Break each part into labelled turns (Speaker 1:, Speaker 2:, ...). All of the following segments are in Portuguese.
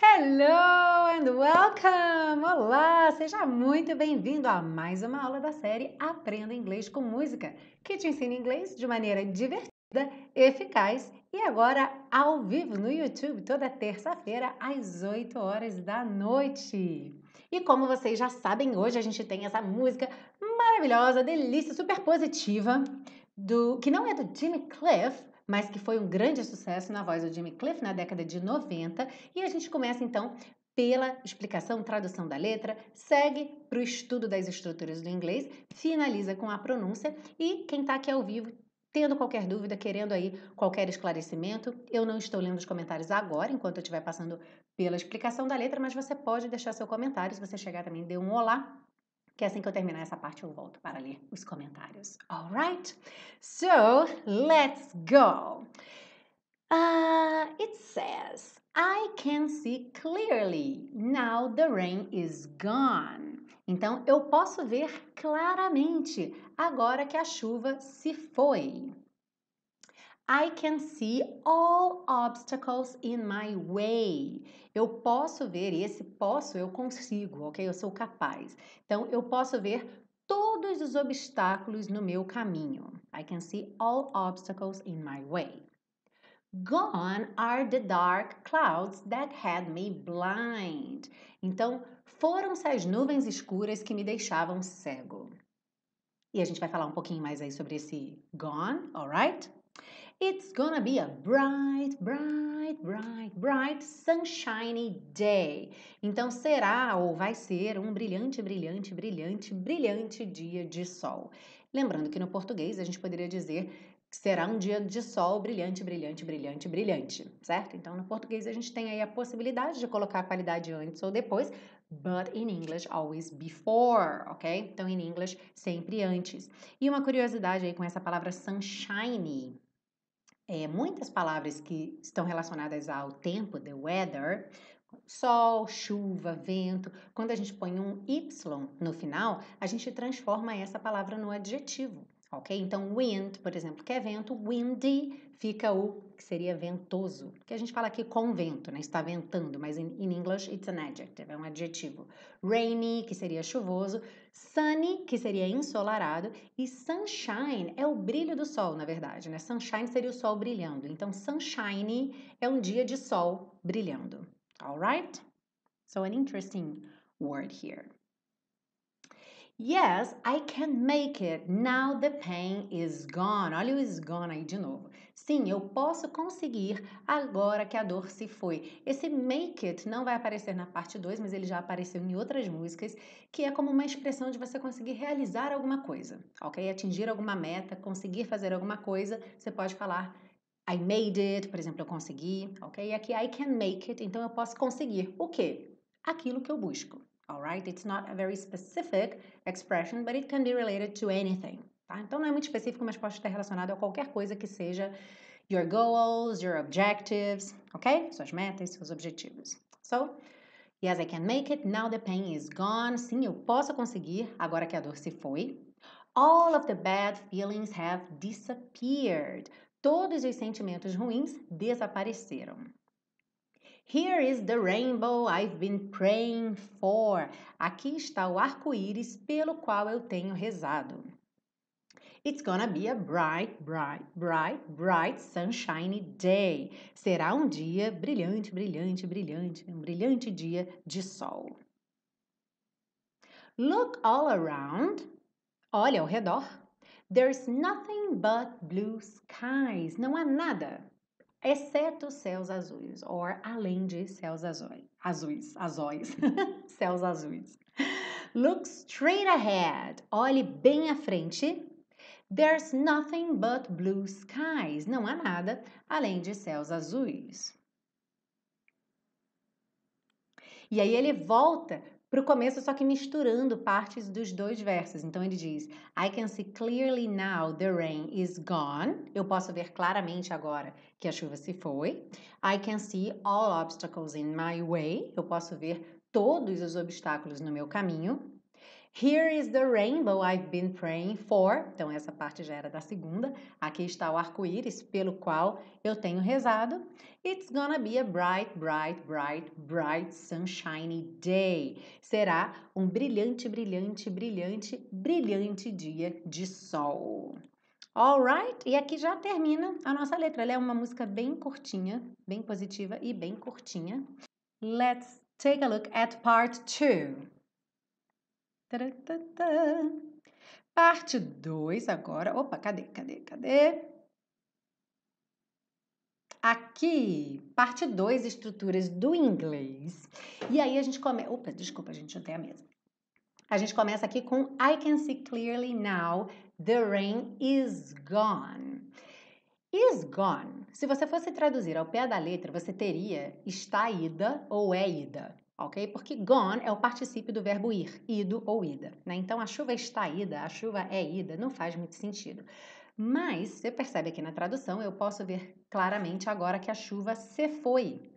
Speaker 1: Hello and welcome! Olá, seja muito bem-vindo a mais uma aula da série Aprenda Inglês com Música, que te ensina inglês de maneira divertida, eficaz e agora ao vivo no YouTube, toda terça-feira às 8 horas da noite. E como vocês já sabem, hoje a gente tem essa música maravilhosa, delícia, super positiva do que não é do Jimmy Cliff, mas que foi um grande sucesso na voz do Jimmy Cliff na década de 90. E a gente começa então pela explicação, tradução da letra, segue para o estudo das estruturas do inglês, finaliza com a pronúncia e quem está aqui ao vivo Tendo qualquer dúvida, querendo aí qualquer esclarecimento, eu não estou lendo os comentários agora, enquanto eu estiver passando pela explicação da letra, mas você pode deixar seu comentário. Se você chegar também, dê um olá que é assim que eu terminar essa parte eu volto para ler os comentários. Alright? So, let's go! Uh, it says, I can see clearly. Now the rain is gone. Então, eu posso ver claramente agora que a chuva se foi. I can see all obstacles in my way. Eu posso ver, esse posso eu consigo, ok? Eu sou capaz. Então, eu posso ver todos os obstáculos no meu caminho. I can see all obstacles in my way. Gone are the dark clouds that had me blind. Então, foram-se as nuvens escuras que me deixavam cego. E a gente vai falar um pouquinho mais aí sobre esse gone, alright? It's gonna be a bright, bright, bright, bright, sunshiny day. Então será ou vai ser um brilhante, brilhante, brilhante, brilhante dia de sol. Lembrando que no português a gente poderia dizer que será um dia de sol brilhante, brilhante, brilhante, brilhante, certo? Então no português a gente tem aí a possibilidade de colocar a qualidade antes ou depois, but in English always before, ok? Então em inglês sempre antes. E uma curiosidade aí com essa palavra sunshiny é, muitas palavras que estão relacionadas ao tempo, the weather, sol, chuva, vento, quando a gente põe um y no final, a gente transforma essa palavra no adjetivo ok? Então, wind, por exemplo, que é vento, windy fica o que seria ventoso, que a gente fala aqui com vento, né? Está ventando, mas in, in English it's an adjective, é um adjetivo. Rainy, que seria chuvoso, sunny, que seria ensolarado, e sunshine é o brilho do sol, na verdade, né? Sunshine seria o sol brilhando. Então, sunshine é um dia de sol brilhando. All right? So an interesting word here. Yes, I can make it. Now the pain is gone. Olha o is gone aí de novo. Sim, eu posso conseguir agora que a dor se foi. Esse make it não vai aparecer na parte 2, mas ele já apareceu em outras músicas, que é como uma expressão de você conseguir realizar alguma coisa, ok? Atingir alguma meta, conseguir fazer alguma coisa, você pode falar I made it, por exemplo, eu consegui, ok? E aqui I can make it, então eu posso conseguir o quê? Aquilo que eu busco all right? It's not a very specific expression, but it can be related to anything, tá? Então não é muito específico, mas pode estar relacionado a qualquer coisa que seja your goals, your objectives, ok? Suas metas, seus objetivos. So, yes, I can make it, now the pain is gone. Sim, eu posso conseguir, agora que a dor se foi. All of the bad feelings have disappeared. Todos os sentimentos ruins desapareceram. Here is the rainbow I've been praying for. Aqui está o arco-íris pelo qual eu tenho rezado. It's gonna be a bright, bright, bright, bright sunshiny day. Será um dia brilhante, brilhante, brilhante, um brilhante dia de sol. Look all around. Olha ao redor. There's nothing but blue skies. Não há nada exceto céus azuis, ou além de céus azuis, azuis, azuis, céus azuis. Look straight ahead, olhe bem à frente. There's nothing but blue skies, não há nada além de céus azuis. E aí ele volta para o começo, só que misturando partes dos dois versos. Então ele diz: I can see clearly now the rain is gone. Eu posso ver claramente agora que a chuva se foi. I can see all obstacles in my way. Eu posso ver todos os obstáculos no meu caminho. Here is the rainbow I've been praying for. Então, essa parte já era da segunda. Aqui está o arco-íris pelo qual eu tenho rezado. It's gonna be a bright, bright, bright, bright, sunshiny day. Será um brilhante, brilhante, brilhante, brilhante dia de sol. Alright? E aqui já termina a nossa letra. Ela é uma música bem curtinha, bem positiva e bem curtinha. Let's take a look at part two. Parte 2 agora. Opa, cadê? Cadê? Cadê? Aqui, parte 2, estruturas do inglês. E aí a gente começa. Opa, desculpa, a gente não tem a mesma. A gente começa aqui com I can see clearly now the rain is gone. Is gone. Se você fosse traduzir ao pé da letra, você teria está ida ou é ida ok? Porque gone é o particípio do verbo ir, ido ou ida. Né? Então a chuva está ida, a chuva é ida, não faz muito sentido. Mas você percebe aqui na tradução, eu posso ver claramente agora que a chuva se foi.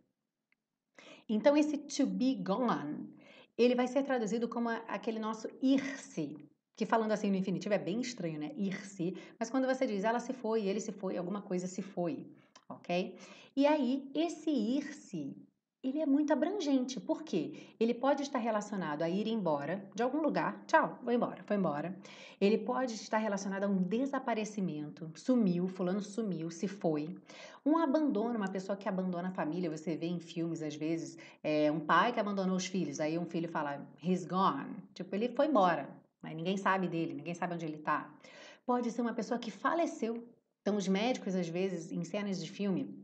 Speaker 1: Então esse to be gone, ele vai ser traduzido como aquele nosso ir-se, que falando assim no infinitivo é bem estranho, né? Ir-se. Mas quando você diz ela se foi, ele se foi, alguma coisa se foi, ok? E aí, esse ir-se ele é muito abrangente. Por quê? Ele pode estar relacionado a ir embora de algum lugar. Tchau, vou embora, foi embora. Ele pode estar relacionado a um desaparecimento. Sumiu, fulano sumiu, se foi. Um abandono, uma pessoa que abandona a família. Você vê em filmes, às vezes, é, um pai que abandonou os filhos. Aí um filho fala, he's gone. Tipo, ele foi embora. Mas ninguém sabe dele, ninguém sabe onde ele está. Pode ser uma pessoa que faleceu. Então, os médicos, às vezes, em cenas de filme,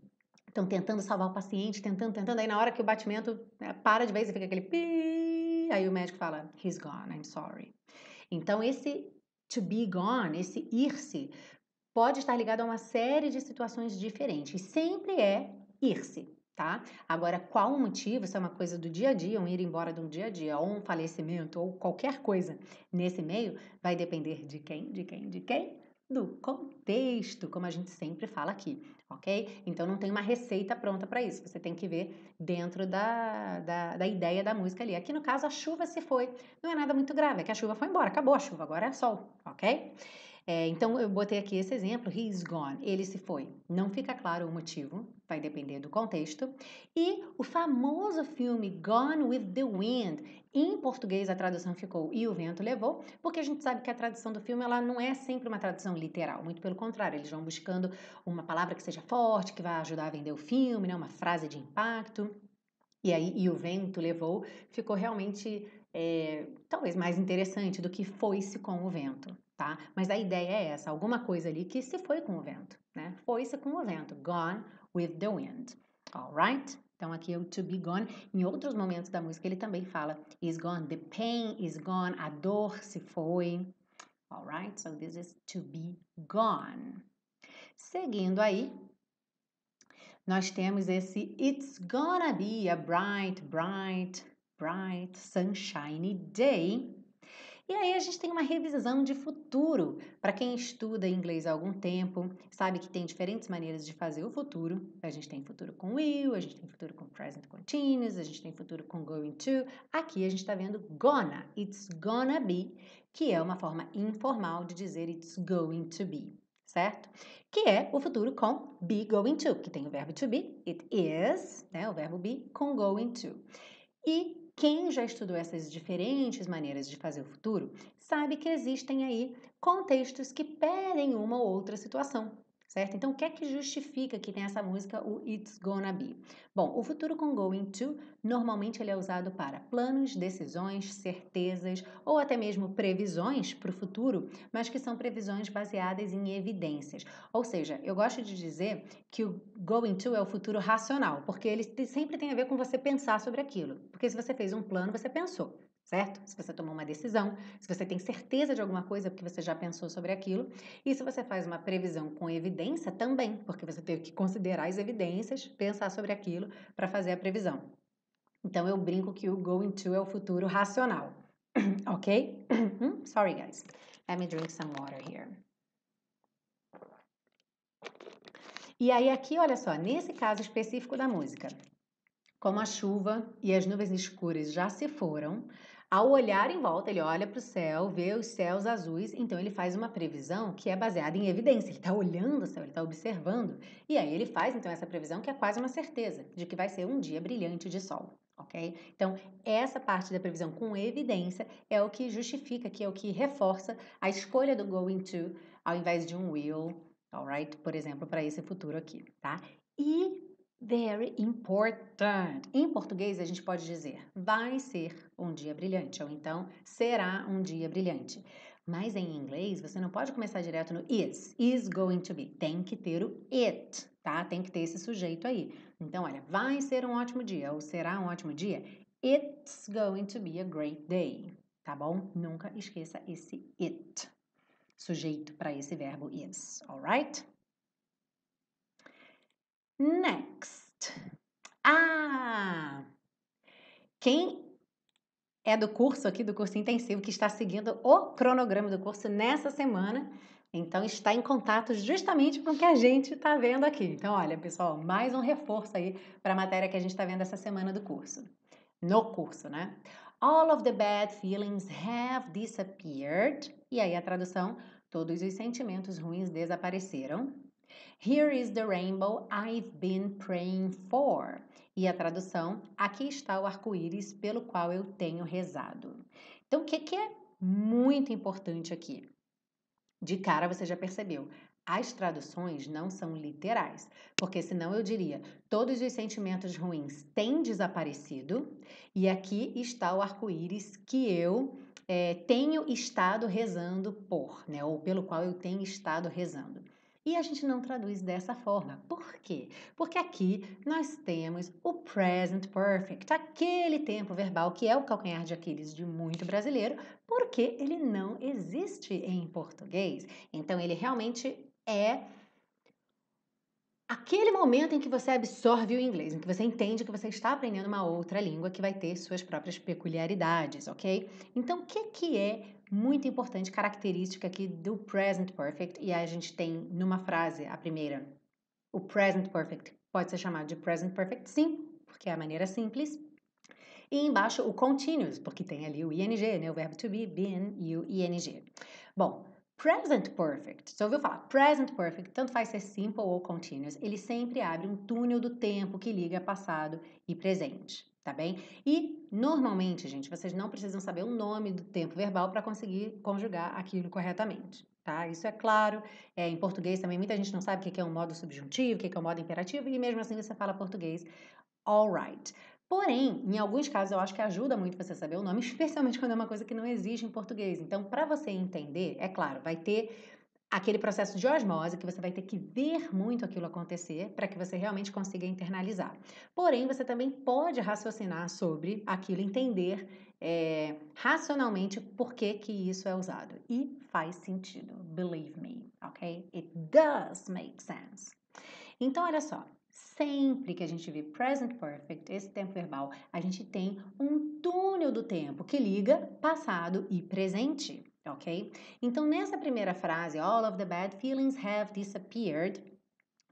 Speaker 1: Estão tentando salvar o paciente, tentando, tentando. Aí na hora que o batimento né, para de vez e fica aquele pi, aí o médico fala, he's gone, I'm sorry. Então esse to be gone, esse ir-se, pode estar ligado a uma série de situações diferentes. Sempre é ir-se, tá? Agora, qual o motivo? Isso é uma coisa do dia a dia, um ir embora de um dia a dia, ou um falecimento, ou qualquer coisa nesse meio, vai depender de quem, de quem, de quem? do contexto, como a gente sempre fala aqui, ok? Então não tem uma receita pronta para isso, você tem que ver dentro da, da, da, ideia da música ali. Aqui no caso, a chuva se foi, não é nada muito grave, é que a chuva foi embora, acabou a chuva, agora é sol, ok? É, então, eu botei aqui esse exemplo: he's gone, ele se foi. Não fica claro o motivo, vai depender do contexto. E o famoso filme Gone with the Wind, em português a tradução ficou E o Vento Levou, porque a gente sabe que a tradução do filme ela não é sempre uma tradução literal, muito pelo contrário, eles vão buscando uma palavra que seja forte, que vai ajudar a vender o filme, né? uma frase de impacto. E aí, E o Vento Levou ficou realmente. É, talvez mais interessante do que foi-se com o vento tá? Mas a ideia é essa, alguma coisa ali que se foi com o vento, né? Foi-se com o vento, gone with the wind, alright? Então aqui é o to be gone. Em outros momentos da música ele também fala is gone, the pain is gone, a dor se foi, alright? So this is to be gone. Seguindo aí, nós temos esse it's gonna be a bright, bright, bright, sunshiny day e aí a gente tem uma revisão de futuro. Para quem estuda inglês há algum tempo, sabe que tem diferentes maneiras de fazer o futuro. A gente tem futuro com will, a gente tem futuro com present continuous, a gente tem futuro com going to. Aqui a gente está vendo gonna, it's gonna be, que é uma forma informal de dizer it's going to be, certo? Que é o futuro com be going to, que tem o verbo to be, it is, né, o verbo be, com going to. E quem já estudou essas diferentes maneiras de fazer o futuro sabe que existem aí contextos que pedem uma ou outra situação certo? Então, o que é que justifica que tem essa música, o It's Gonna Be? Bom, o futuro com going to, normalmente ele é usado para planos, decisões, certezas ou até mesmo previsões para o futuro, mas que são previsões baseadas em evidências. Ou seja, eu gosto de dizer que o going to é o futuro racional, porque ele sempre tem a ver com você pensar sobre aquilo. Porque se você fez um plano, você pensou certo? Se você tomou uma decisão, se você tem certeza de alguma coisa porque você já pensou sobre aquilo, e se você faz uma previsão com evidência também, porque você teve que considerar as evidências, pensar sobre aquilo para fazer a previsão. Então eu brinco que o going to é o futuro racional, ok? Hum, sorry guys, let me drink some water here. E aí aqui, olha só, nesse caso específico da música, como a chuva e as nuvens escuras já se foram, ao olhar em volta, ele olha para o céu, vê os céus azuis, então ele faz uma previsão que é baseada em evidência. Ele está olhando o céu, ele está observando. E aí ele faz então essa previsão que é quase uma certeza de que vai ser um dia brilhante de sol. Ok? Então, essa parte da previsão com evidência é o que justifica, que é o que reforça a escolha do going to ao invés de um will, alright? Por exemplo, para esse futuro aqui, tá? E Very important. Em português, a gente pode dizer vai ser um dia brilhante ou então será um dia brilhante. Mas em inglês, você não pode começar direto no is, is going to be. Tem que ter o it, tá? Tem que ter esse sujeito aí. Então, olha, vai ser um ótimo dia ou será um ótimo dia. It's going to be a great day, tá bom? Nunca esqueça esse it, sujeito para esse verbo is, alright? Next. Quem é do curso aqui, do curso intensivo, que está seguindo o cronograma do curso nessa semana, então está em contato justamente com o que a gente está vendo aqui. Então, olha, pessoal, mais um reforço aí para a matéria que a gente está vendo essa semana do curso. No curso, né? All of the bad feelings have disappeared. E aí a tradução: todos os sentimentos ruins desapareceram. Here is the rainbow I've been praying for. E a tradução: Aqui está o arco-íris pelo qual eu tenho rezado. Então, o que, que é muito importante aqui? De cara você já percebeu, as traduções não são literais, porque senão eu diria: todos os sentimentos ruins têm desaparecido, e aqui está o arco-íris que eu é, tenho estado rezando por, né? Ou pelo qual eu tenho estado rezando. E a gente não traduz dessa forma. Por quê? Porque aqui nós temos o present perfect, aquele tempo verbal que é o calcanhar de Aquiles de muito brasileiro, porque ele não existe em português. Então ele realmente é aquele momento em que você absorve o inglês, em que você entende que você está aprendendo uma outra língua que vai ter suas próprias peculiaridades, ok? Então o que, que é muito importante, característica aqui do present perfect, e a gente tem numa frase a primeira. O present perfect pode ser chamado de present perfect sim, porque é a maneira simples. E embaixo o continuous, porque tem ali o ing, né, o verbo to be, been e o ing. Bom, Present Perfect. Você ouviu falar? Present Perfect, tanto faz ser simple ou continuous, ele sempre abre um túnel do tempo que liga passado e presente, tá bem? E normalmente, gente, vocês não precisam saber o nome do tempo verbal para conseguir conjugar aquilo corretamente. Tá? Isso é claro, é, em português também muita gente não sabe o que é um modo subjuntivo, o que é um modo imperativo, e mesmo assim você fala português alright. Porém, em alguns casos eu acho que ajuda muito você saber o nome, especialmente quando é uma coisa que não existe em português. Então, para você entender, é claro, vai ter aquele processo de osmose que você vai ter que ver muito aquilo acontecer para que você realmente consiga internalizar. Porém, você também pode raciocinar sobre aquilo, entender é, racionalmente por que, que isso é usado. E faz sentido, believe me, ok? It does make sense. Então, olha só, Sempre que a gente vê present perfect, esse tempo verbal, a gente tem um túnel do tempo que liga passado e presente, ok? Então, nessa primeira frase, all of the bad feelings have disappeared,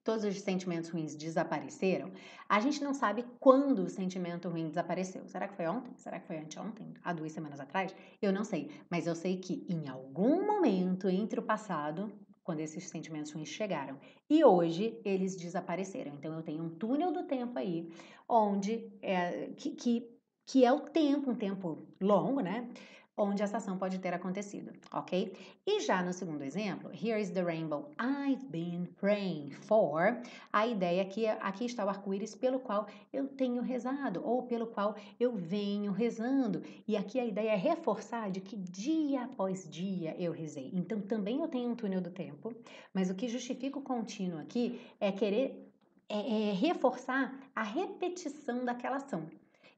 Speaker 1: todos os sentimentos ruins desapareceram, a gente não sabe quando o sentimento ruim desapareceu. Será que foi ontem? Será que foi anteontem? Há duas semanas atrás? Eu não sei, mas eu sei que em algum momento entre o passado quando esses sentimentos ruins chegaram. E hoje eles desapareceram. Então eu tenho um túnel do tempo aí, onde é, que, que, que é o tempo, um tempo longo, né? onde essa ação pode ter acontecido, ok? E já no segundo exemplo, here is the rainbow I've been praying for. A ideia é que aqui está o arco-íris pelo qual eu tenho rezado ou pelo qual eu venho rezando. E aqui a ideia é reforçar de que dia após dia eu rezei. Então também eu tenho um túnel do tempo, mas o que justifica o contínuo aqui é querer é, é, reforçar a repetição daquela ação.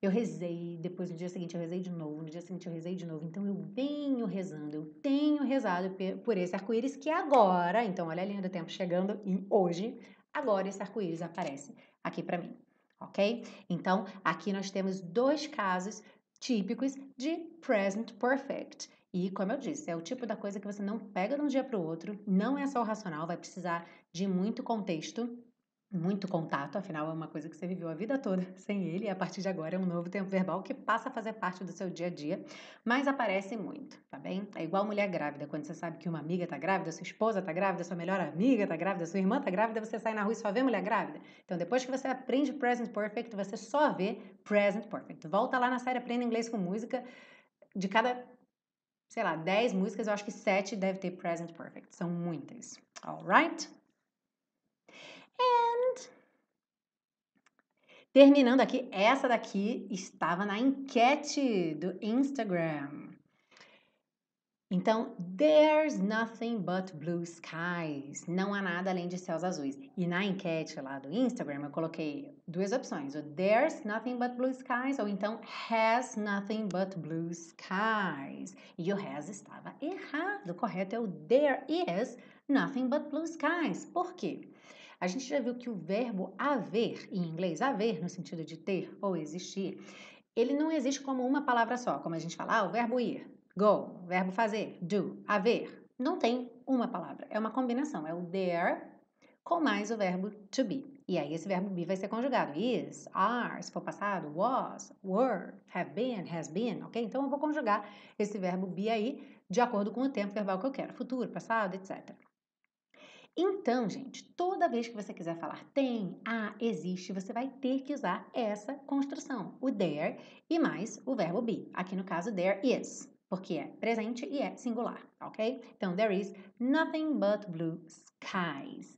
Speaker 1: Eu rezei, depois no dia seguinte eu rezei de novo, no dia seguinte eu rezei de novo. Então eu venho rezando, eu tenho rezado por esse arco-íris que é agora, então olha a linha do tempo chegando e hoje, agora esse arco-íris aparece aqui para mim, ok? Então aqui nós temos dois casos típicos de present perfect. E, como eu disse, é o tipo da coisa que você não pega de um dia para o outro, não é só o racional, vai precisar de muito contexto muito contato, afinal é uma coisa que você viveu a vida toda sem ele, e a partir de agora é um novo tempo verbal que passa a fazer parte do seu dia a dia, mas aparece muito, tá bem? É igual mulher grávida, quando você sabe que uma amiga tá grávida, sua esposa tá grávida, sua melhor amiga tá grávida, sua irmã tá grávida, você sai na rua e só vê mulher grávida. Então depois que você aprende Present Perfect, você só vê Present Perfect. Volta lá na série Aprenda Inglês com Música, de cada, sei lá, 10 músicas, eu acho que 7 deve ter Present Perfect, são muitas. Alright? and. Terminando aqui, essa daqui estava na enquete do Instagram. Então, there's nothing but blue skies. Não há nada além de céus azuis. E na enquete lá do Instagram, eu coloquei duas opções: o there's nothing but blue skies ou então has nothing but blue skies. E o has estava errado. O correto é o there is nothing but blue skies. Por quê? A gente já viu que o verbo haver, em inglês haver, no sentido de ter ou existir, ele não existe como uma palavra só, como a gente fala, ah, o verbo ir, go, o verbo fazer, do, haver. Não tem uma palavra, é uma combinação, é o there com mais o verbo to be. E aí esse verbo be vai ser conjugado. Is, are, se for passado, was, were, have been, has been, ok? Então eu vou conjugar esse verbo be aí de acordo com o tempo verbal que eu quero, futuro, passado, etc. Então, gente, toda vez que você quiser falar tem, a, existe, você vai ter que usar essa construção, o there e mais o verbo be. Aqui no caso, there is, porque é presente e é singular, ok? Então, there is nothing but blue skies.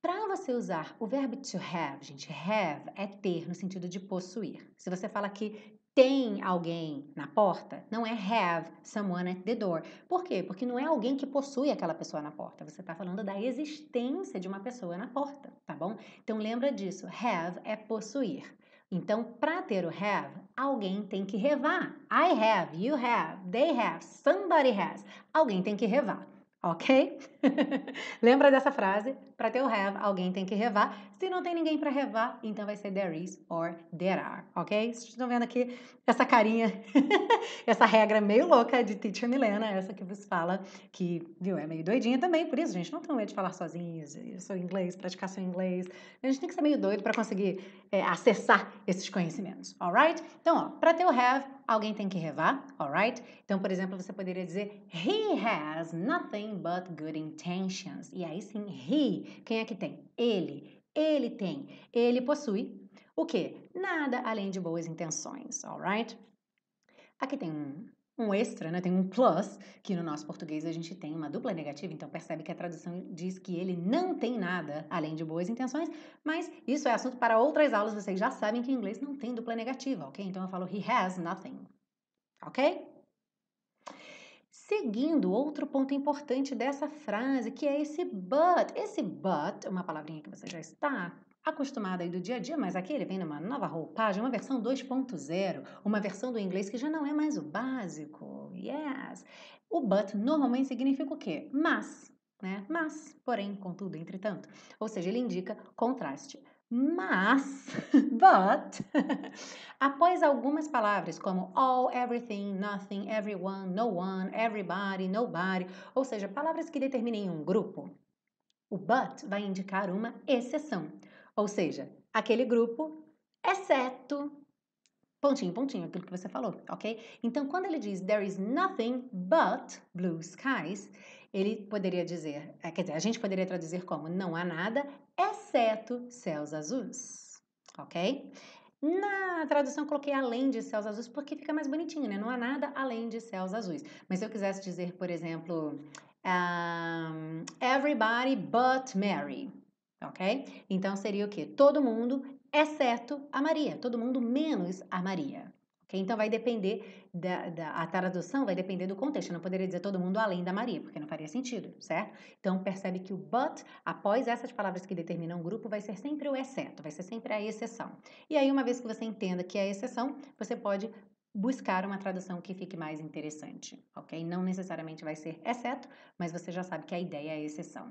Speaker 1: Para você usar o verbo to have, gente, have é ter no sentido de possuir. Se você fala que tem alguém na porta, não é have someone at the door. Por quê? Porque não é alguém que possui aquela pessoa na porta. Você está falando da existência de uma pessoa na porta, tá bom? Então lembra disso. Have é possuir. Então, para ter o have, alguém tem que revar. I have, you have, they have, somebody has. Alguém tem que revar, ok? Lembra dessa frase? Para ter o have, alguém tem que revar. Se não tem ninguém para revar, então vai ser there is or there are, ok? Vocês estão vendo aqui essa carinha, essa regra meio louca de Teacher Milena, essa que vos fala, que viu, é meio doidinha também, por isso, gente, não tem medo de falar sozinhos, seu inglês, praticar seu inglês. A gente tem que ser meio doido para conseguir é, acessar esses conhecimentos, alright? Então, para ter o have, alguém tem que revar, alright? Então, por exemplo, você poderia dizer He has nothing but good intentions. E aí sim, he quem é que tem? Ele. Ele tem. Ele possui o quê? Nada além de boas intenções, alright? Aqui tem um, um extra, né? Tem um plus, que no nosso português a gente tem uma dupla negativa, então percebe que a tradução diz que ele não tem nada além de boas intenções, mas isso é assunto para outras aulas, vocês já sabem que em inglês não tem dupla negativa, ok? Então eu falo he has nothing, ok? Seguindo, outro ponto importante dessa frase, que é esse but. Esse but é uma palavrinha que você já está acostumada aí do dia a dia, mas aqui ele vem numa nova roupagem, uma versão 2.0, uma versão do inglês que já não é mais o básico. Yes! O but normalmente significa o quê? Mas, né? Mas, porém, contudo, entretanto. Ou seja, ele indica contraste. Mas, but, após algumas palavras como all, everything, nothing, everyone, no one, everybody, nobody, ou seja, palavras que determinem um grupo, o but vai indicar uma exceção, ou seja, aquele grupo, exceto, é pontinho, pontinho, aquilo que você falou, ok? Então, quando ele diz there is nothing but blue skies, ele poderia dizer, eh, quer dizer, a gente poderia traduzir como não há nada, exceto céus azuis, ok? Na tradução eu coloquei além de céus azuis porque fica mais bonitinho, né? Não há nada além de céus azuis. Mas se eu quisesse dizer, por exemplo, um, everybody but Mary, ok? Então seria o quê? Todo mundo exceto a Maria. Todo mundo menos a Maria. Okay? Então vai depender da, da, a tradução vai depender do contexto. Eu não poderia dizer todo mundo além da Maria, porque não faria sentido, certo? Então percebe que o but, após essas palavras que determinam o grupo, vai ser sempre o exceto, vai ser sempre a exceção. E aí, uma vez que você entenda que é a exceção, você pode buscar uma tradução que fique mais interessante, ok? Não necessariamente vai ser exceto, mas você já sabe que a ideia é a exceção.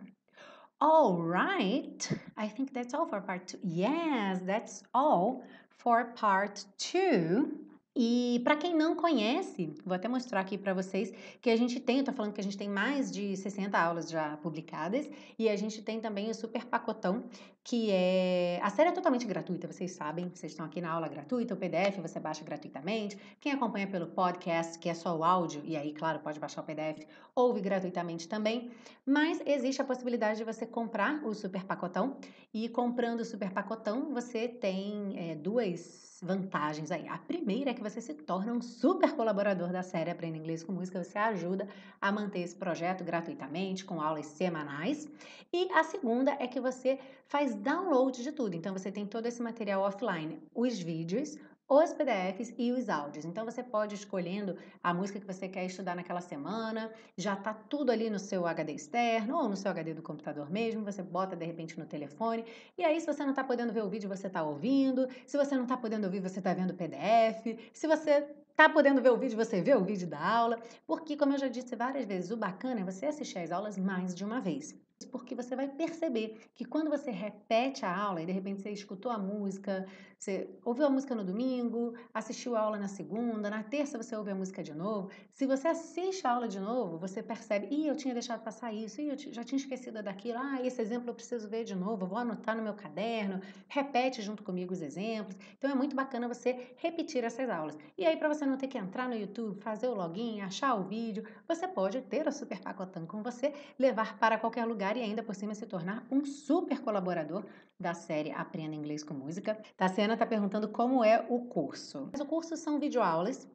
Speaker 1: All right, I think that's all for part two. Yes, that's all for part two. E para quem não conhece, vou até mostrar aqui para vocês que a gente tem, eu tô falando que a gente tem mais de 60 aulas já publicadas e a gente tem também o super pacotão, que é a série é totalmente gratuita, vocês sabem, vocês estão aqui na aula gratuita, o PDF você baixa gratuitamente. Quem acompanha pelo podcast, que é só o áudio e aí, claro, pode baixar o PDF, ouve gratuitamente também, mas existe a possibilidade de você comprar o super pacotão e comprando o super pacotão, você tem é, duas vantagens aí. A primeira é que você se torna um super colaborador da série Aprenda Inglês com Música. Você ajuda a manter esse projeto gratuitamente, com aulas semanais. E a segunda é que você faz download de tudo. Então, você tem todo esse material offline, os vídeos, os PDFs e os áudios. Então você pode escolhendo a música que você quer estudar naquela semana, já está tudo ali no seu HD externo ou no seu HD do computador mesmo, você bota de repente no telefone. E aí se você não está podendo ver o vídeo, você está ouvindo. Se você não está podendo ouvir, você está vendo o PDF. Se você tá podendo ver o vídeo, você vê o vídeo da aula, porque como eu já disse várias vezes, o bacana é você assistir às aulas mais de uma vez porque você vai perceber que quando você repete a aula e de repente você escutou a música, você ouviu a música no domingo, assistiu a aula na segunda, na terça você ouve a música de novo. Se você assiste a aula de novo, você percebe, ih, eu tinha deixado passar isso, ih, eu já tinha esquecido daquilo, ah, esse exemplo eu preciso ver de novo, vou anotar no meu caderno, repete junto comigo os exemplos. Então é muito bacana você repetir essas aulas. E aí, para você não ter que entrar no YouTube, fazer o login, achar o vídeo, você pode ter a Super Pacotão com você, levar para qualquer lugar e ainda por cima é se tornar um super colaborador da série Aprenda Inglês com Música. Tassiana está perguntando como é o curso. Mas o curso são videoaulas,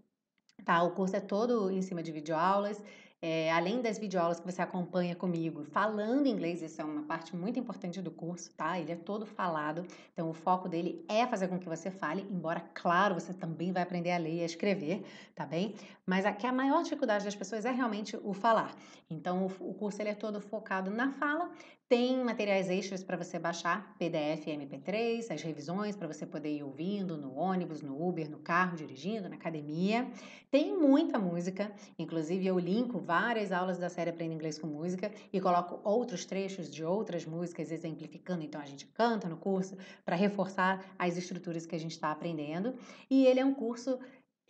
Speaker 1: tá? O curso é todo em cima de videoaulas é, além das videoaulas que você acompanha comigo, falando inglês, isso é uma parte muito importante do curso, tá? Ele é todo falado, então o foco dele é fazer com que você fale, embora, claro, você também vai aprender a ler e a escrever, tá bem? Mas aqui a maior dificuldade das pessoas é realmente o falar. Então o, o curso ele é todo focado na fala, tem materiais extras para você baixar, PDF e MP3, as revisões para você poder ir ouvindo no ônibus, no Uber, no carro, dirigindo, na academia. Tem muita música, inclusive eu linko várias aulas da série Aprenda Inglês com Música e coloco outros trechos de outras músicas exemplificando. Então a gente canta no curso para reforçar as estruturas que a gente está aprendendo. E ele é um curso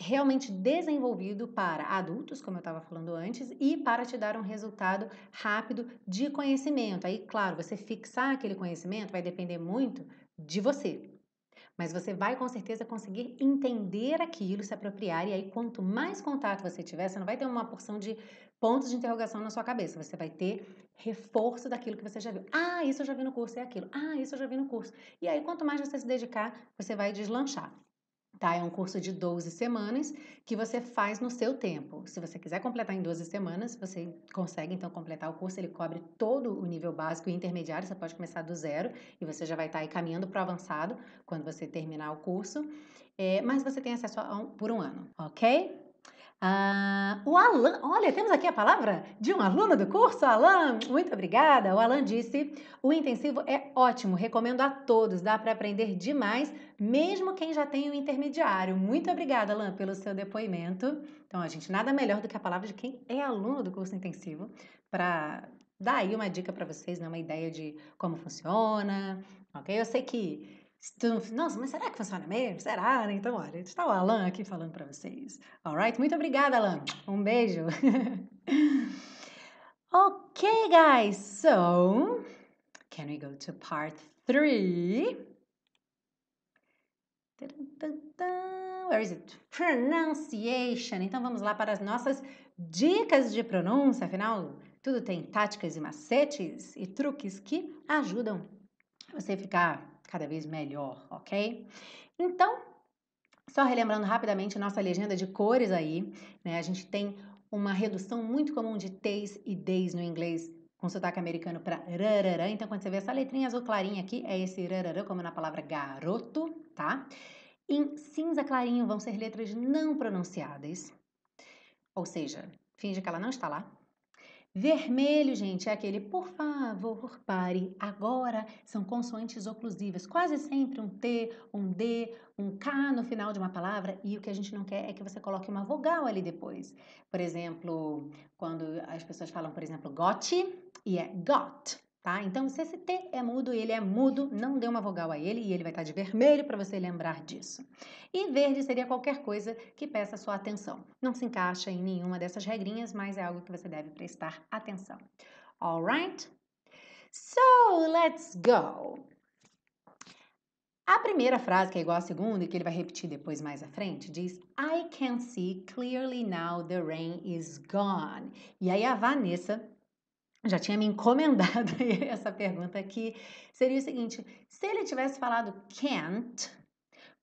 Speaker 1: realmente desenvolvido para adultos, como eu estava falando antes, e para te dar um resultado rápido de conhecimento. Aí, claro, você fixar aquele conhecimento vai depender muito de você. Mas você vai com certeza conseguir entender aquilo, se apropriar, e aí quanto mais contato você tiver, você não vai ter uma porção de pontos de interrogação na sua cabeça, você vai ter reforço daquilo que você já viu. Ah, isso eu já vi no curso, é aquilo. Ah, isso eu já vi no curso. E aí, quanto mais você se dedicar, você vai deslanchar. Tá? É um curso de 12 semanas que você faz no seu tempo. Se você quiser completar em 12 semanas, você consegue então completar o curso. Ele cobre todo o nível básico e intermediário. Você pode começar do zero e você já vai estar tá aí caminhando para o avançado quando você terminar o curso. É, mas você tem acesso a um, por um ano, ok? Ah, o Alan, olha, temos aqui a palavra de um aluno do curso, Alan. Muito obrigada. O Alan disse: o intensivo é ótimo, recomendo a todos, dá para aprender demais, mesmo quem já tem o intermediário. Muito obrigada, Alan, pelo seu depoimento. Então, a gente, nada melhor do que a palavra de quem é aluno do curso intensivo para dar aí uma dica para vocês, né, uma ideia de como funciona, ok? Eu sei que nossa, mas será que funciona mesmo? Será? Né? Então, olha, está o Alan aqui falando para vocês. Alright? Muito obrigada, Alan. Um beijo. ok guys. So, can we go to part three? Where is it? Pronunciation. Então, vamos lá para as nossas dicas de pronúncia. Afinal, tudo tem táticas e macetes e truques que ajudam você a ficar cada vez melhor, ok? Então, só relembrando rapidamente a nossa legenda de cores aí, né? A gente tem uma redução muito comum de T's e D's no inglês com sotaque americano para rararã. Então, quando você vê essa letrinha azul clarinha aqui, é esse rararã, como na palavra garoto, tá? Em cinza clarinho vão ser letras não pronunciadas, ou seja, finge que ela não está lá, Vermelho, gente, é aquele por favor, pare agora. São consoantes oclusivas, quase sempre um T, um D, um K no final de uma palavra, e o que a gente não quer é que você coloque uma vogal ali depois. Por exemplo, quando as pessoas falam, por exemplo, got e é got tá? Então, se esse T é mudo e ele é mudo, não dê uma vogal a ele e ele vai estar tá de vermelho para você lembrar disso. E verde seria qualquer coisa que peça sua atenção. Não se encaixa em nenhuma dessas regrinhas, mas é algo que você deve prestar atenção. Alright? So, let's go! A primeira frase, que é igual à segunda e que ele vai repetir depois mais à frente, diz: I can see clearly now the rain is gone. E aí a Vanessa já tinha me encomendado essa pergunta que seria o seguinte: se ele tivesse falado can't,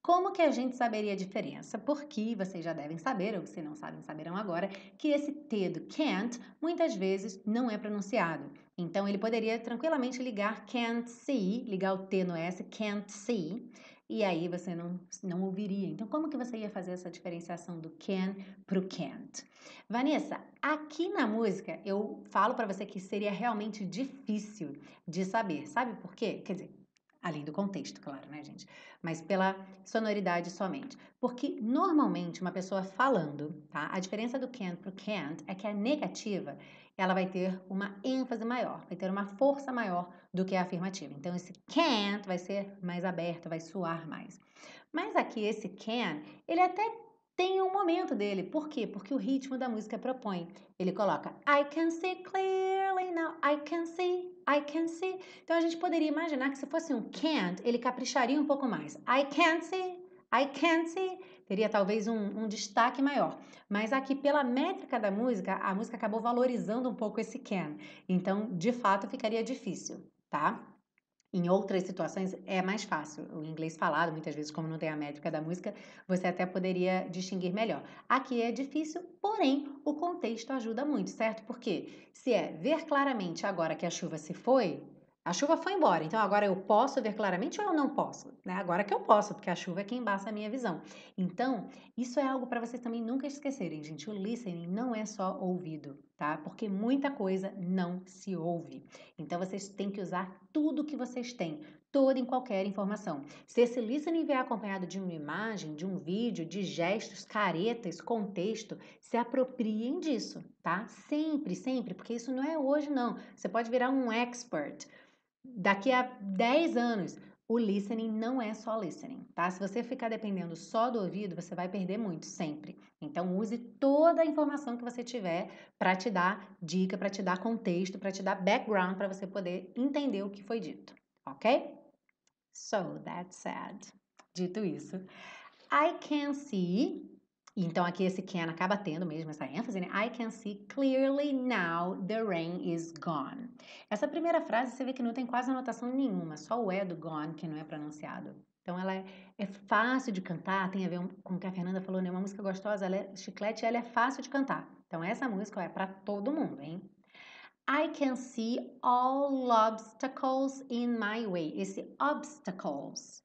Speaker 1: como que a gente saberia a diferença? Porque vocês já devem saber, ou se não sabem, saberão agora, que esse T do can't muitas vezes não é pronunciado. Então ele poderia tranquilamente ligar can't see, ligar o T no S, can't see, e aí você não, não ouviria. Então, como que você ia fazer essa diferenciação do can para o can't? Vanessa, aqui na música eu falo para você que seria realmente difícil de saber, sabe por quê? Quer dizer, Além do contexto, claro, né, gente? Mas pela sonoridade somente. Porque normalmente uma pessoa falando, tá? A diferença do can pro can't é que a negativa ela vai ter uma ênfase maior, vai ter uma força maior do que a afirmativa. Então, esse can't vai ser mais aberto, vai suar mais. Mas aqui, esse can, ele até tem um momento dele. Por quê? Porque o ritmo da música propõe. Ele coloca I can see clearly now, I can see, I can see. Então a gente poderia imaginar que se fosse um can't, ele capricharia um pouco mais. I can't see, I can't see. Teria talvez um, um destaque maior. Mas aqui, pela métrica da música, a música acabou valorizando um pouco esse can. Então, de fato, ficaria difícil, tá? Em outras situações é mais fácil. O inglês falado, muitas vezes, como não tem a métrica da música, você até poderia distinguir melhor. Aqui é difícil, porém o contexto ajuda muito, certo? Porque se é ver claramente agora que a chuva se foi, a chuva foi embora, então agora eu posso ver claramente ou eu não posso? Né? Agora que eu posso, porque a chuva é quem embaça a minha visão. Então, isso é algo para vocês também nunca esquecerem, gente. O listening não é só ouvido, tá? Porque muita coisa não se ouve. Então, vocês têm que usar tudo que vocês têm, toda e qualquer informação. Se esse listening vier acompanhado de uma imagem, de um vídeo, de gestos, caretas, contexto, se apropriem disso, tá? Sempre, sempre, porque isso não é hoje, não. Você pode virar um expert daqui a 10 anos, o listening não é só listening, tá? Se você ficar dependendo só do ouvido, você vai perder muito sempre. Então use toda a informação que você tiver para te dar dica, para te dar contexto, para te dar background para você poder entender o que foi dito, OK? So, that said. Dito isso, I can see então aqui esse can acaba tendo mesmo essa ênfase, né? I can see clearly now the rain is gone. Essa primeira frase você vê que não tem quase anotação nenhuma, só o é do gone que não é pronunciado. Então ela é, é fácil de cantar, tem a ver com o que a Fernanda falou, né? Uma música gostosa, ela é chiclete, ela é fácil de cantar. Então essa música é para todo mundo, hein? I can see all obstacles in my way. Esse obstacles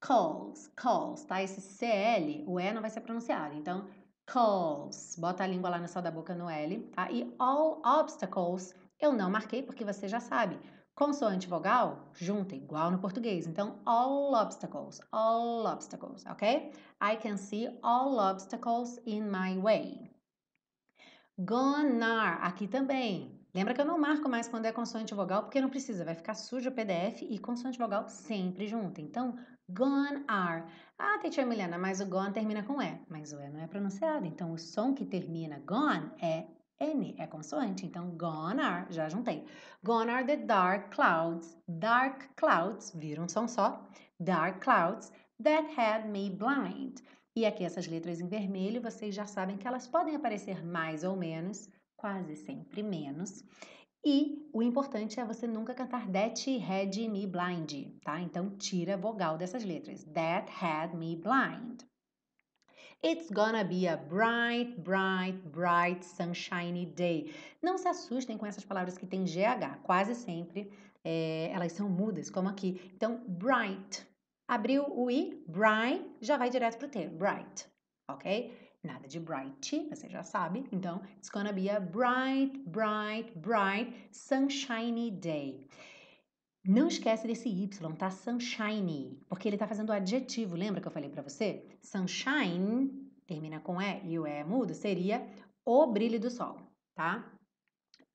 Speaker 1: calls, calls, tá? Esse CL, o E não vai ser pronunciado. Então, calls, bota a língua lá no sal da boca no L, tá? E all obstacles, eu não marquei porque você já sabe. Consoante vogal, junta, igual no português. Então, all obstacles, all obstacles, ok? I can see all obstacles in my way. Gone aqui também. Lembra que eu não marco mais quando é consoante vogal, porque não precisa, vai ficar sujo o PDF e consoante vogal sempre junta. Então, Gone are. Ah, teacher Milena, mas o gone termina com E, mas o E não é pronunciado. Então, o som que termina gone é N, é consoante. Então, gone are, já juntei. Gone are the dark clouds. Dark clouds, viram um som só? Dark clouds that had me blind. E aqui essas letras em vermelho, vocês já sabem que elas podem aparecer mais ou menos, quase sempre menos. E o importante é você nunca cantar that had me blind, tá? Então tira a vogal dessas letras. That had me blind. It's gonna be a bright, bright, bright sunshiny day. Não se assustem com essas palavras que tem GH, quase sempre é, elas são mudas, como aqui. Então, bright. Abriu o I, bright, já vai direto pro T, bright, ok? Nada de bright, você já sabe. Então, it's gonna be a bright, bright, bright, sunshiny day. Não esquece desse Y, tá? Sunshiny, porque ele tá fazendo adjetivo. Lembra que eu falei para você? Sunshine termina com E e o E é mudo, seria o brilho do sol, tá?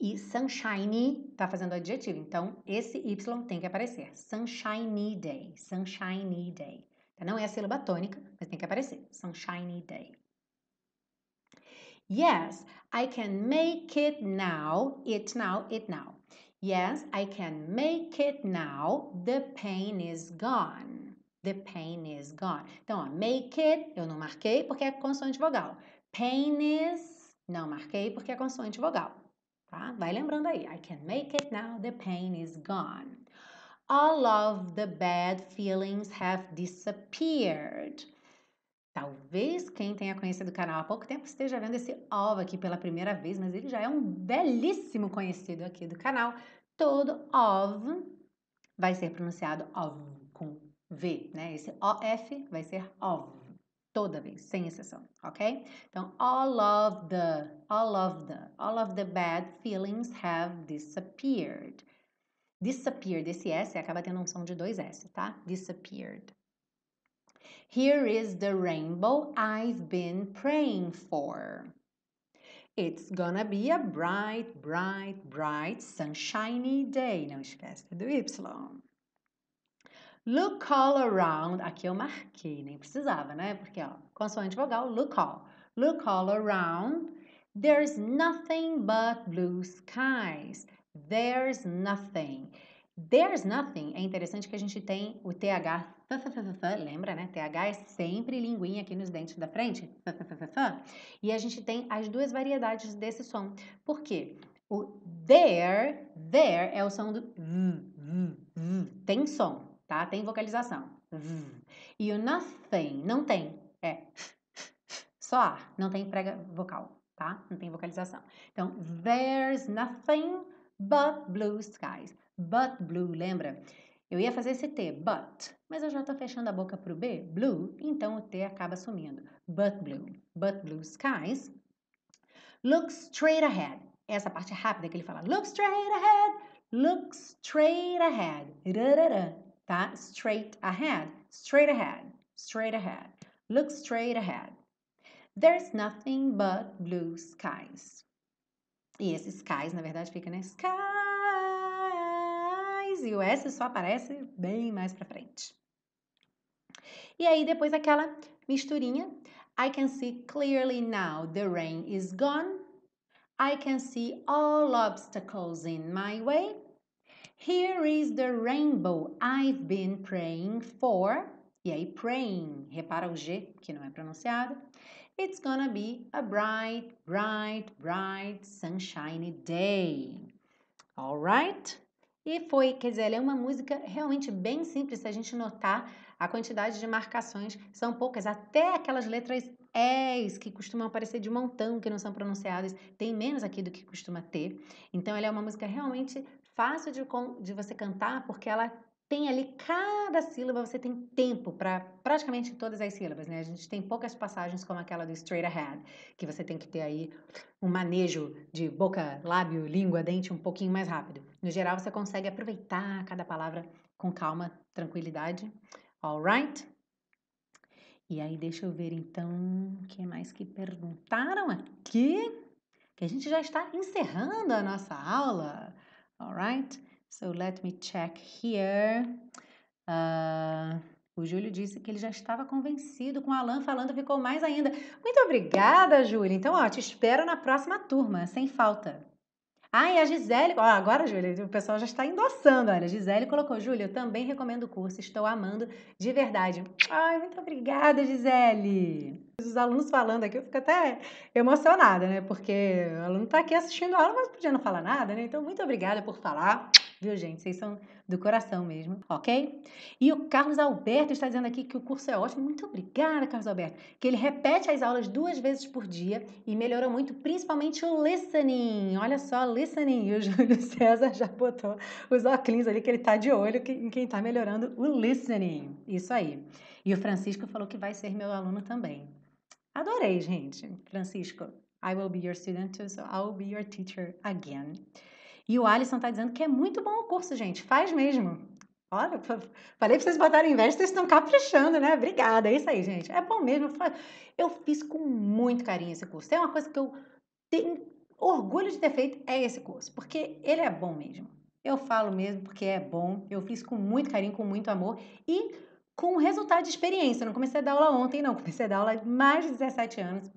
Speaker 1: E sunshiny tá fazendo adjetivo. Então, esse Y tem que aparecer. Sunshiny day, sunshiny day. não é a sílaba tônica, mas tem que aparecer. Sunshiny day. Yes, I can make it now. It now, it now. Yes, I can make it now. The pain is gone. The pain is gone. Então, ó, make it, eu não marquei porque é consoante vogal. Pain is, não marquei porque é consoante vogal. Tá? Vai lembrando aí. I can make it now. The pain is gone. All of the bad feelings have disappeared. Talvez quem tenha conhecido o canal há pouco tempo esteja vendo esse OVA aqui pela primeira vez, mas ele já é um belíssimo conhecido aqui do canal. Todo OV vai ser pronunciado OV com V, né? Esse OF vai ser OV toda vez, sem exceção, ok? Então, all of the, all of the, all of the bad feelings have disappeared. Disappeared, esse S acaba tendo um som de dois S, tá? Disappeared. Here is the rainbow I've been praying for. It's gonna be a bright, bright, bright, sunshiny day. Não esquece é do Y. Look all around. Aqui eu marquei, nem precisava, né? Porque, ó, consoante vogal, look all. Look all around. There's nothing but blue skies. There's nothing. There's nothing. É interessante que a gente tem o TH, lembra, né? TH é sempre linguinha aqui nos dentes da frente. E a gente tem as duas variedades desse som. Por quê? O there, there é o som do tem som, tá? Tem vocalização. E o nothing não tem, é só ar, não tem prega vocal, tá? Não tem vocalização. Então, there's nothing But blue skies. But blue, lembra? Eu ia fazer esse T, but, mas eu já estou fechando a boca para o B, blue, então o T acaba sumindo. But blue, but blue skies. Look straight ahead. Essa parte é rápida que ele fala, look straight ahead, look straight ahead. Rarara, tá? Straight ahead, straight ahead, straight ahead. Look straight ahead. There's nothing but blue skies. E esse skies, na verdade, fica, né? Skies! E o S só aparece bem mais pra frente. E aí, depois aquela misturinha. I can see clearly now the rain is gone. I can see all obstacles in my way. Here is the rainbow I've been praying for. E aí, praying, repara o G que não é pronunciado. It's gonna be a bright, bright, bright, sunshiny day. Alright? E foi, quer dizer, ela é uma música realmente bem simples, se a gente notar a quantidade de marcações são poucas, até aquelas letras es que costumam aparecer de montão, que não são pronunciadas, tem menos aqui do que costuma ter. Então ela é uma música realmente fácil de, de você cantar, porque ela tem ali cada sílaba, você tem tempo para praticamente todas as sílabas, né? A gente tem poucas passagens como aquela do straight ahead, que você tem que ter aí um manejo de boca, lábio, língua, dente um pouquinho mais rápido. No geral, você consegue aproveitar cada palavra com calma, tranquilidade. Alright? E aí, deixa eu ver então o que mais que perguntaram aqui, que a gente já está encerrando a nossa aula. Alright? So let me check here. Uh, o Júlio disse que ele já estava convencido com o Alan falando, ficou mais ainda. Muito obrigada, Júlio. Então, ó, te espero na próxima turma, sem falta. Ah, e a Gisele, ó, agora, Júlia, o pessoal já está endossando. Olha, a Gisele colocou, Júlia, eu também recomendo o curso, estou amando de verdade. Ai, muito obrigada, Gisele. Os alunos falando aqui, eu fico até emocionada, né? Porque o aluno está aqui assistindo a aula, mas podia não falar nada, né? Então, muito obrigada por falar viu, gente? Vocês são do coração mesmo, ok? E o Carlos Alberto está dizendo aqui que o curso é ótimo. Muito obrigada, Carlos Alberto. Que ele repete as aulas duas vezes por dia e melhorou muito, principalmente o listening. Olha só, listening. E o Júlio César já botou os óculos ali que ele está de olho em quem está melhorando o listening. Isso aí. E o Francisco falou que vai ser meu aluno também. Adorei, gente. Francisco, I will be your student too, so I will be your teacher again. E o Alisson tá dizendo que é muito bom o curso, gente. Faz mesmo. Olha, falei para vocês botarem inveja, vocês estão caprichando, né? Obrigada, é isso aí, gente. É bom mesmo. Eu fiz com muito carinho esse curso. Tem é uma coisa que eu tenho orgulho de ter feito é esse curso, porque ele é bom mesmo. Eu falo mesmo porque é bom. Eu fiz com muito carinho, com muito amor e com resultado de experiência. Eu não comecei a dar aula ontem, não. Comecei a dar aula há mais de 17 anos.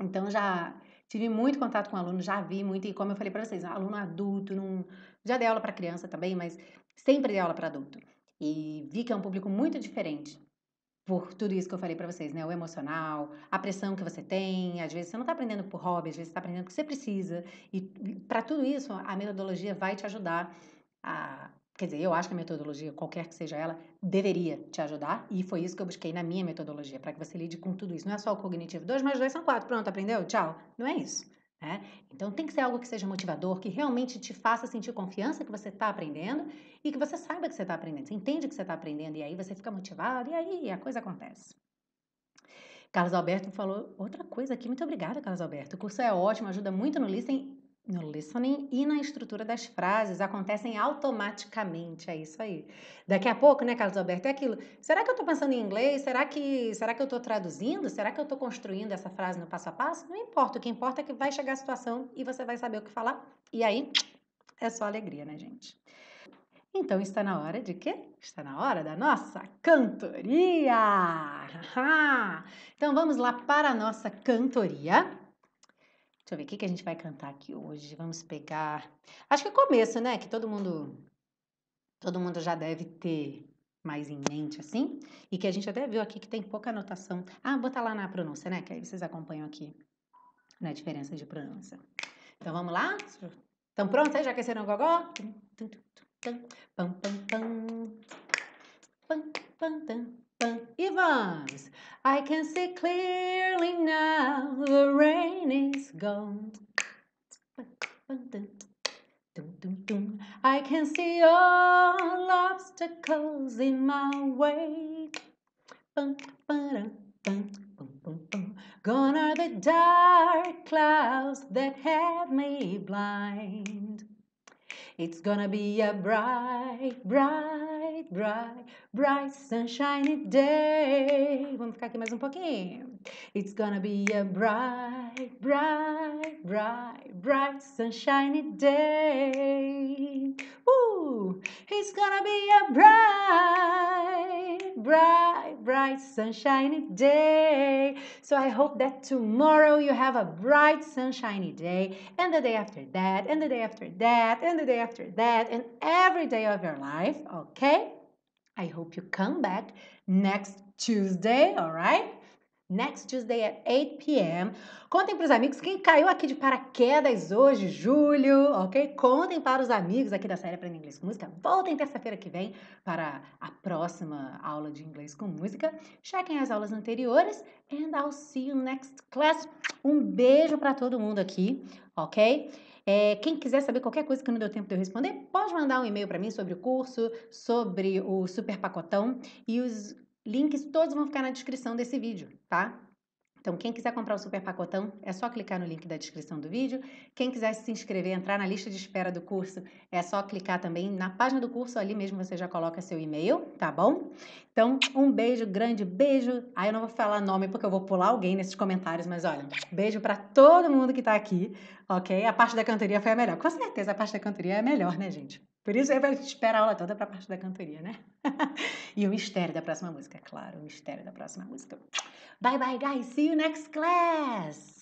Speaker 1: Então já Tive muito contato com aluno, já vi muito, e como eu falei para vocês, aluno adulto, num... já dei aula para criança também, mas sempre dei aula para adulto. E vi que é um público muito diferente por tudo isso que eu falei para vocês, né? O emocional, a pressão que você tem, às vezes você não tá aprendendo por hobby, às vezes você tá aprendendo porque você precisa. E para tudo isso, a metodologia vai te ajudar a Quer dizer, eu acho que a metodologia, qualquer que seja ela, deveria te ajudar, e foi isso que eu busquei na minha metodologia, para que você lide com tudo isso. Não é só o cognitivo, 2 mais 2 são 4, pronto, aprendeu? Tchau. Não é isso. Né? Então tem que ser algo que seja motivador, que realmente te faça sentir confiança que você está aprendendo e que você saiba que você está aprendendo, você entende que você está aprendendo e aí você fica motivado e aí a coisa acontece. Carlos Alberto falou outra coisa aqui. Muito obrigada, Carlos Alberto. O curso é ótimo, ajuda muito no listening no listening e na estrutura das frases acontecem automaticamente, é isso aí. Daqui a pouco, né, Carlos Alberto, é aquilo. Será que eu estou pensando em inglês? Será que, será que eu estou traduzindo? Será que eu estou construindo essa frase no passo a passo? Não importa, o que importa é que vai chegar a situação e você vai saber o que falar. E aí, é só alegria, né, gente? Então está na hora de quê? Está na hora da nossa cantoria! então vamos lá para a nossa cantoria. Deixa eu ver o que, que a gente vai cantar aqui hoje. Vamos pegar. Acho que é o começo, né? Que todo mundo. Todo mundo já deve ter mais em mente, assim. E que a gente até viu aqui que tem pouca anotação. Ah, botar lá na pronúncia, né? Que aí vocês acompanham aqui na diferença de pronúncia. Então vamos lá? Estão prontos aí? Já aqueceram o gogó? Pam, pam, pam. Pam, pam, pam. Evans. I can see clearly now the rain is gone. I can see all obstacles in my way. Gone are the dark clouds that had me blind. It's gonna be a bright, bright, bright, bright sunshiny day. Vamos ficar aqui mais um pouquinho. It's gonna be a bright, bright, bright, bright sunshiny day. Ooh, it's gonna be a bright, bright, bright sunshiny day. So I hope that tomorrow you have a bright sunshiny day, and the day after that, and the day after that, and the day after after that, and every day of your life, okay? I hope you come back next Tuesday, alright? Next Tuesday at 8 p.m. Contem para os amigos quem caiu aqui de paraquedas hoje, julho, ok? Contem para os amigos aqui da série Aprenda Inglês com Música. Voltem terça-feira que vem para a próxima aula de inglês com música. Chequem as aulas anteriores and I'll see you next class. Um beijo para todo mundo aqui, ok? É, quem quiser saber qualquer coisa que não deu tempo de eu responder, pode mandar um e-mail para mim sobre o curso, sobre o super pacotão e os links todos vão ficar na descrição desse vídeo, tá? Então, quem quiser comprar o super pacotão, é só clicar no link da descrição do vídeo. Quem quiser se inscrever, entrar na lista de espera do curso, é só clicar também na página do curso, ali mesmo você já coloca seu e-mail, tá bom? Então, um beijo, grande beijo. Aí ah, eu não vou falar nome porque eu vou pular alguém nesses comentários, mas olha, beijo para todo mundo que tá aqui, ok? A parte da cantoria foi a melhor. Com certeza a parte da cantoria é a melhor, né, gente? Por isso eu espero a aula toda para a parte da cantoria, né? e o mistério da próxima música, é claro, o mistério da próxima música. Bye bye guys, see you next class.